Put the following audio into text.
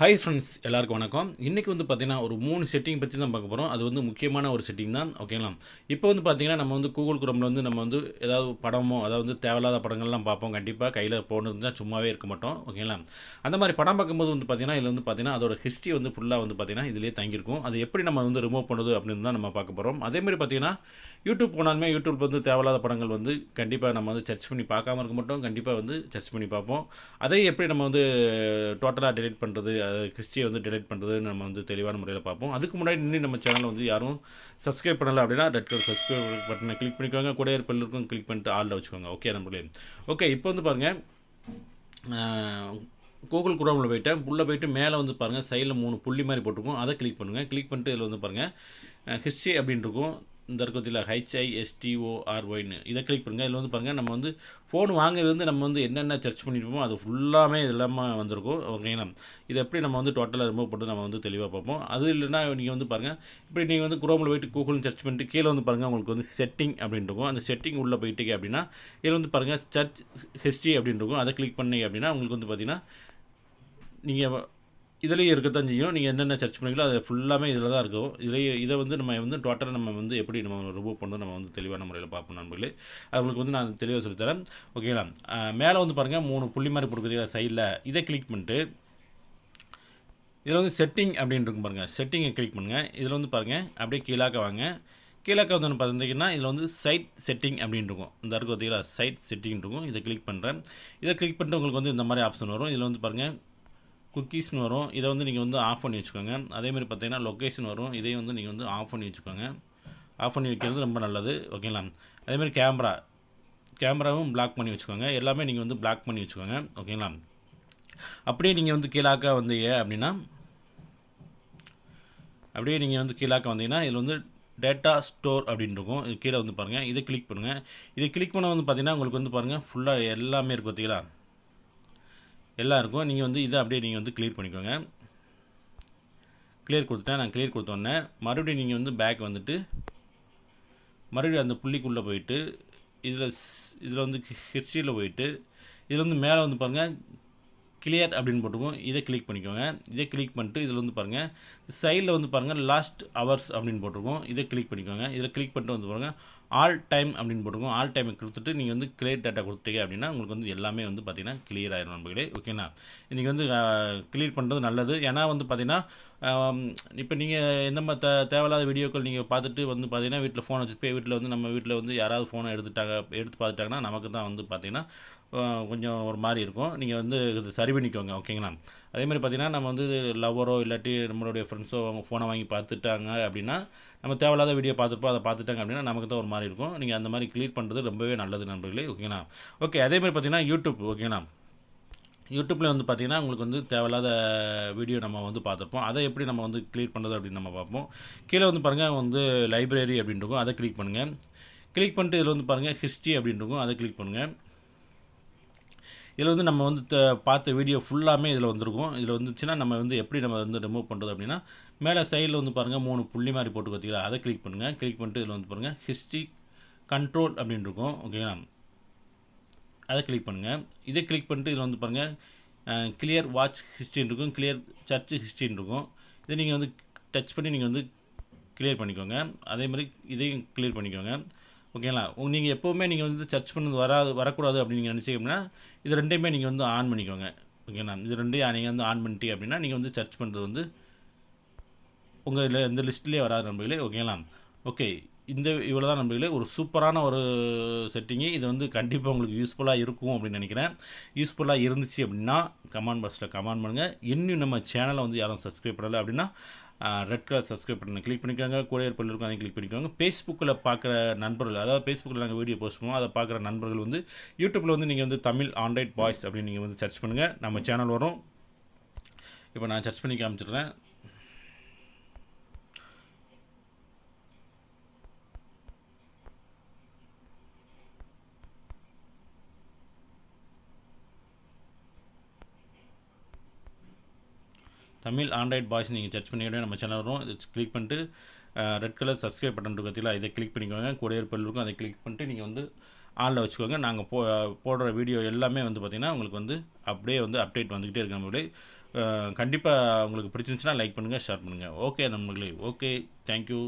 hi friends எல்லாருக்கும் வணக்கம் இன்றைக்கி வந்து பார்த்திங்கன்னா ஒரு மூணு செட்டிங் பற்றி தான் பார்க்க போகிறோம் அது வந்து முக்கியமான ஒரு செட்டிங் தான் ஓகேங்களா இப்போ வந்து பார்த்திங்கன்னா நம்ம வந்து கூகுள் குரோமில் வந்து நம்ம வந்து ஏதாவது படமோ அதாவது வந்து தேவையில்லாத படங்கள்லாம் பார்ப்போம் கண்டிப்பாக கையில் போகணும் இருந்தால் சும்மாவே இருக்க மாட்டோம் ஓகேங்களா அந்த மாதிரி படம் பார்க்கும்போது வந்து பார்த்திங்கன்னா இதில் வந்து பார்த்திங்கன்னா அதோட ஹிஸ்ட்ரி வந்து ஃபுல்லாக வந்து பார்த்திங்கன்னா இதிலே தங்கியிருக்கும் அது எப்படி நம்ம வந்து ரிமூவ் பண்ணுறது அப்படின்னு தான் நம்ம பார்க்க போகிறோம் அதேமாதிரி பார்த்திங்கன்னா யூடியூப் போனாலுமே யூடியூப் வந்து தேவையில்லாத படங்கள் வந்து கண்டிப்பாக நம்ம வந்து சர்ச் பண்ணி பார்க்காம இருக்க மாட்டோம் கண்டிப்பாக வந்து சர்ச் பண்ணி பார்ப்போம் அதே எப்படி நம்ம வந்து டோட்டலாக டெலிட் பண்ணுறது கிறிஸ்டியை வந்து டெலிட் பண்ணுறது நம்ம வந்து தெளிவான முறையில் பார்ப்போம் அதுக்கு முன்னாடி இன்னும் நம்ம சேனலை வந்து யாரும் சப்ஸ்கிரைப் பண்ணலை அப்படின்னா ரெட் கலர் சப்ஸ்கிரைப் பட்டனை கிளிக் பண்ணிக்கோங்க கூட இருக்கும் கிளிக் பண்ணிட்டு ஆளில் வச்சுக்கோங்க ஓகே நம்மளே ஓகே இப்போ வந்து பாருங்கள் கூகுள் குரோமில் போயிட்டேன் உள்ளே போயிட்டு மேலே வந்து பாருங்கள் சைடில் மூணு புள்ளி மாதிரி போட்டிருக்கோம் அதை கிளிக் பண்ணுங்கள் கிளிக் பண்ணிட்டு இதில் வந்து பாருங்கள் ஹிஸ்ட்ரி அப்படின்ட்டுருக்கும் இந்த இருக்கத்தில் ஹெச்ஐஎஸ்டிஓஆர்ஒய்னு இதை கிளிக் பண்ணுங்கள் இதில் வந்து பாருங்கள் நம்ம வந்து ஃபோன் வாங்குறதுலேருந்து நம்ம வந்து என்னென்ன சர்ச் பண்ணியிருப்போமோ அது ஃபுல்லாமே இது இல்லாமல் வந்திருக்கும் ஓகேங்களா இது எப்படி நம்ம வந்து டோட்டலாக ரிமூவ் பண்ணி நம்ம வந்து தெளிவாக பார்ப்போம் அது இல்லைன்னா நீங்கள் வந்து பாருங்கள் இப்படி நீங்கள் வந்து குரோமில் போயிட்டு கூகுள்னு சர்ச் பண்ணிட்டு கீழே வந்து பாருங்கள் உங்களுக்கு வந்து செட்டிங் அப்படின்னு இருக்கும் அந்த செட்டிங் உள்ளே போயிட்டீங்க அப்படின்னா இதில் வந்து பாருங்கள் சர்ச் ஹிஸ்ட்ரி அப்படின்னு இருக்கும் அதை கிளிக் பண்ணீங்க அப்படின்னா உங்களுக்கு வந்து பார்த்திங்கன்னா நீங்கள் இதுலேயும் இருக்க தான் செய்யும் நீங்கள் என்னென்ன சர்ச் பண்ணுறீங்களோ அது ஃபுல்லாமே இதில் தான் இருக்கும் இதுலேயே இதை வந்து நம்ம வந்து டோட்டலாக நம்ம வந்து எப்படி நம்ம ரிமூவ் பண்ணுறது நம்ம வந்து தெளிவான முறையில் பார்ப்போம் நண்பர்களே அவங்களுக்கு வந்து நான் தெளிவாக சொல்லித்தரேன் ஓகேங்களா மேலே வந்து பாருங்கள் மூணு புள்ளி மாதிரி கொடுக்குறீங்க சைடில் இதை கிளிக் பண்ணிட்டு இதில் வந்து செட்டிங் அப்படின்னு இருக்கும் பாருங்கள் செட்டிங்கை கிளிக் பண்ணுங்கள் இதில் வந்து பாருங்கள் அப்படியே கீழாக்க வாங்க கீழாக்க வந்து பார்த்தீங்கன்னா இதில் வந்து சைட் செட்டிங் அப்படின்னு இருக்கும் இந்த இருக்கு பார்த்தீங்களா சைட் செட்டிங் இருக்கும் இதை கிளிக் பண்ணுறேன் இதை கிளிக் பண்ணிட்டு உங்களுக்கு வந்து இந்த மாதிரி ஆப்ஷன் வரும் இதில் வந்து பாருங்கள் குக்கீஸ்னு வரும் இதை வந்து நீங்கள் வந்து ஆஃப் பண்ணி வச்சுக்கோங்க அதேமாதிரி பார்த்தீங்கன்னா லொக்கேஷன் வரும் இதையும் வந்து நீங்கள் வந்து ஆஃப் பண்ணி வச்சுக்கோங்க ஆஃப் பண்ணி வைக்கிறது ரொம்ப நல்லது ஓகேங்களா அதேமாதிரி கேமரா கேமராவும் பிளாக் பண்ணி வச்சுக்கோங்க எல்லாமே நீங்கள் வந்து பிளாக் பண்ணி வச்சுக்கோங்க ஓகேங்களா அப்படியே நீங்கள் வந்து கீழாக்க வந்தீங்க அப்படின்னா அப்படியே நீங்கள் வந்து கீழாக்க வந்தீங்கன்னா இதில் வந்து டேட்டா ஸ்டோர் அப்படின்னு இருக்கும் கீழே வந்து பாருங்கள் இதை கிளிக் பண்ணுங்கள் இதை கிளிக் பண்ண வந்து பார்த்தீங்கன்னா உங்களுக்கு வந்து பாருங்கள் ஃபுல்லாக எல்லாமே இருக்கும் பார்த்தீங்களா எல்லாம் இருக்கும் நீங்கள் வந்து இதை அப்படியே நீங்கள் வந்து கிளியர் பண்ணிக்கோங்க கிளியர் கொடுத்துட்டேன் நான் கிளியர் கொடுத்தோன்னே மறுபடியும் நீங்கள் வந்து பேக் வந்துட்டு மறுபடியும் அந்த புள்ளிக்குள்ளே போயிட்டு இதில் இதில் வந்து ஹிஸ்ட்ரியில் போயிட்டு இதில் வந்து மேலே வந்து பாருங்கள் கிளியர் அப்படின்னு போட்டுக்கும் இதை கிளிக் பண்ணிக்கோங்க இதை கிளிக் பண்ணிட்டு இதில் வந்து பாருங்கள் சைடில் வந்து பாருங்கள் லாஸ்ட் ஹவர்ஸ் அப்படின்னு போட்டிருக்கோம் இதை கிளிக் பண்ணிக்கோங்க இதில் கிளிக் பண்ணிட்டு வந்து பாருங்கள் ஆல் டைம் அப்படின்னு போட்டுருக்கோம் ஆல் டைம் கொடுத்துட்டு நீங்கள் வந்து கிளியர் டேட்டா கொடுத்துட்டே அப்படின்னா உங்களுக்கு வந்து எல்லாமே வந்து பார்த்திங்கன்னா கிளியர் ஆயிரும் நண்பர்களே ஓகேண்ணா இன்றைக்கி வந்து கிளியர் பண்ணுறது நல்லது ஏன்னா வந்து பார்த்திங்கன்னா இப்போ நீங்கள் எந்த மாதிரி த தேவையில்லாத வீடியோக்கள் நீங்கள் பார்த்துட்டு வந்து பார்த்தீங்கன்னா வீட்டில் ஃபோன் வச்சுட்டு போய் வீட்டில் வந்து நம்ம வீட்டில் வந்து யாராவது ஃபோனை எடுத்துட்டாங்க எடுத்து பார்த்துட்டாங்கன்னா நமக்கு தான் வந்து பார்த்திங்கன்னா கொஞ்சம் ஒரு மாதிரி இருக்கும் நீங்கள் வந்து இது சரி பண்ணிக்கோங்க ஓகேங்களா அதேமாதிரி பார்த்தீங்கன்னா பார்த்திங்கன்னா நம்ம வந்து லவ்வரோ இல்லாட்டி நம்மளுடைய ஃப்ரெண்ட்ஸோ அவங்க ஃபோனை வாங்கி பார்த்துட்டாங்க அப்படின்னா நம்ம தேவையில்லாத வீடியோ பார்த்துருப்போம் அதை பார்த்துட்டாங்க அப்படின்னா நமக்கு தான் ஒரு மாதிரி இருக்கும் நீங்கள் அந்த மாதிரி கிளியர் பண்ணுறது ரொம்பவே நல்லது நண்பர்களே ஓகேங்களா ஓகே அதே மாதிரி பார்த்தீங்கன்னா யூடியூப் ஓகேங்களா யூடியூப்பில் வந்து பார்த்திங்கன்னா உங்களுக்கு வந்து தேவையில்லாத வீடியோ நம்ம வந்து பார்த்துருப்போம் அதை எப்படி நம்ம வந்து கிளிக் பண்ணுறது அப்படின்னு நம்ம பார்ப்போம் கீழே வந்து பாருங்கள் வந்து லைப்ரரி அப்படின்ட்டுருக்கும் அதை கிளிக் பண்ணுங்கள் கிளிக் பண்ணிட்டு இதில் வந்து பாருங்கள் ஹிஸ்ட்ரி அப்படின்ட்டுருக்கும் அதை கிளிக் பண்ணுங்கள் இதில் வந்து நம்ம வந்து பார்த்த வீடியோ ஃபுல்லாமே இதில் வந்திருக்கும் இதில் வந்துச்சுன்னா நம்ம வந்து எப்படி நம்ம வந்து ரிமூவ் பண்ணுறது அப்படின்னா மேலே சைடில் வந்து பாருங்கள் மூணு புள்ளி மாதிரி போட்டு பார்த்தீங்களா அதை கிளிக் பண்ணுங்கள் கிளிக் பண்ணிட்டு இதில் வந்து பாருங்கள் ஹிஸ்ட்ரி கண்ட்ரோல் அப்படின்னு இருக்கும் ஓகேங்களா அதை கிளிக் பண்ணுங்கள் இதை கிளிக் பண்ணிட்டு இதில் வந்து பாருங்கள் கிளியர் வாட்ச் ஹிஸ்ட்ரின்னு இருக்கும் கிளியர் சர்ச் ஹிஸ்ட்ரின்னு இருக்கும் இதை நீங்கள் வந்து டச் பண்ணி நீங்கள் வந்து கிளியர் பண்ணிக்கோங்க அதே மாதிரி இதையும் கிளியர் பண்ணிக்கோங்க ஓகேங்களா உங்கள் நீங்கள் எப்போவுமே நீங்கள் வந்து சர்ச் பண்ணது வராது வரக்கூடாது அப்படின்னு நீங்கள் நினச்சிங்க அப்படின்னா இது ரெண்டையுமே நீங்கள் வந்து ஆன் பண்ணிக்கோங்க ஓகேங்களா இது ரெண்டையும் நீங்கள் வந்து ஆன் பண்ணிட்டீங்க அப்படின்னா நீங்கள் வந்து சர்ச் பண்ணுறது வந்து உங்கள் இதில் இந்த லிஸ்ட்லேயே வராது நம்பிக்கலே ஓகேங்களா ஓகே இந்த இவ்வளோ தான் நம்பிக்கலே ஒரு சூப்பரான ஒரு செட்டிங்கு இது வந்து கண்டிப்பாக உங்களுக்கு யூஸ்ஃபுல்லாக இருக்கும் அப்படின்னு நினைக்கிறேன் யூஸ்ஃபுல்லாக இருந்துச்சு அப்படின்னா கமெண்ட் பாக்ஸில் கமெண்ட் பண்ணுங்கள் இன்னும் நம்ம சேனலை வந்து யாரும் சப்ஸ்கிரைப் பண்ணலை அப்படின்னா ரெட் கலர் சப்ஸ்கிரைப் பண்ணி கிளிக் பண்ணிக்கோங்க கூட இருக்கும் அதையும் கிளிக் பண்ணிக்கோங்க ஃபேஸ்புக்கில் பார்க்குற நண்பர்கள் அதாவது ஃபேஸ்புக்கில் நாங்கள் வீடியோ போஸ்ட் பண்ணுவோம் அதை பார்க்குற நண்பர்கள் வந்து யூடியூப்பில் வந்து நீங்கள் வந்து தமிழ் ஆண்ட்ராய்ட் பாய்ஸ் அப்படின்னு நீங்கள் வந்து சர்ச் பண்ணுங்கள் நம்ம சேனல் வரும் இப்போ நான் சர்ச் பண்ணி காமிச்சிடுறேன் தமிழ் ஆண்ட்ராய்ட் பாய்ஸ் நீங்கள் சர்ச் பண்ணிக்கிட்டே நம்ம சேனல் வரும் கிளிக் பண்ணிட்டு ரெட் கலர் சப்ஸ்கிரைப் பட்டன் இருக்கத்தில இதை கிளிக் பண்ணிக்கோங்க கூடையே பெல் இருக்கும் அதை கிளிக் பண்ணிட்டு நீங்கள் வந்து ஆளில் வச்சுக்கோங்க நாங்கள் போ போடுற வீடியோ எல்லாமே வந்து பார்த்திங்கன்னா உங்களுக்கு வந்து அப்படியே வந்து அப்டேட் வந்துக்கிட்டே இருக்கு நம்மளே கண்டிப்பாக உங்களுக்கு பிடிச்சிருந்துச்சுன்னா லைக் பண்ணுங்கள் ஷேர் பண்ணுங்கள் ஓகே நம்மளே ஓகே தேங்க்யூ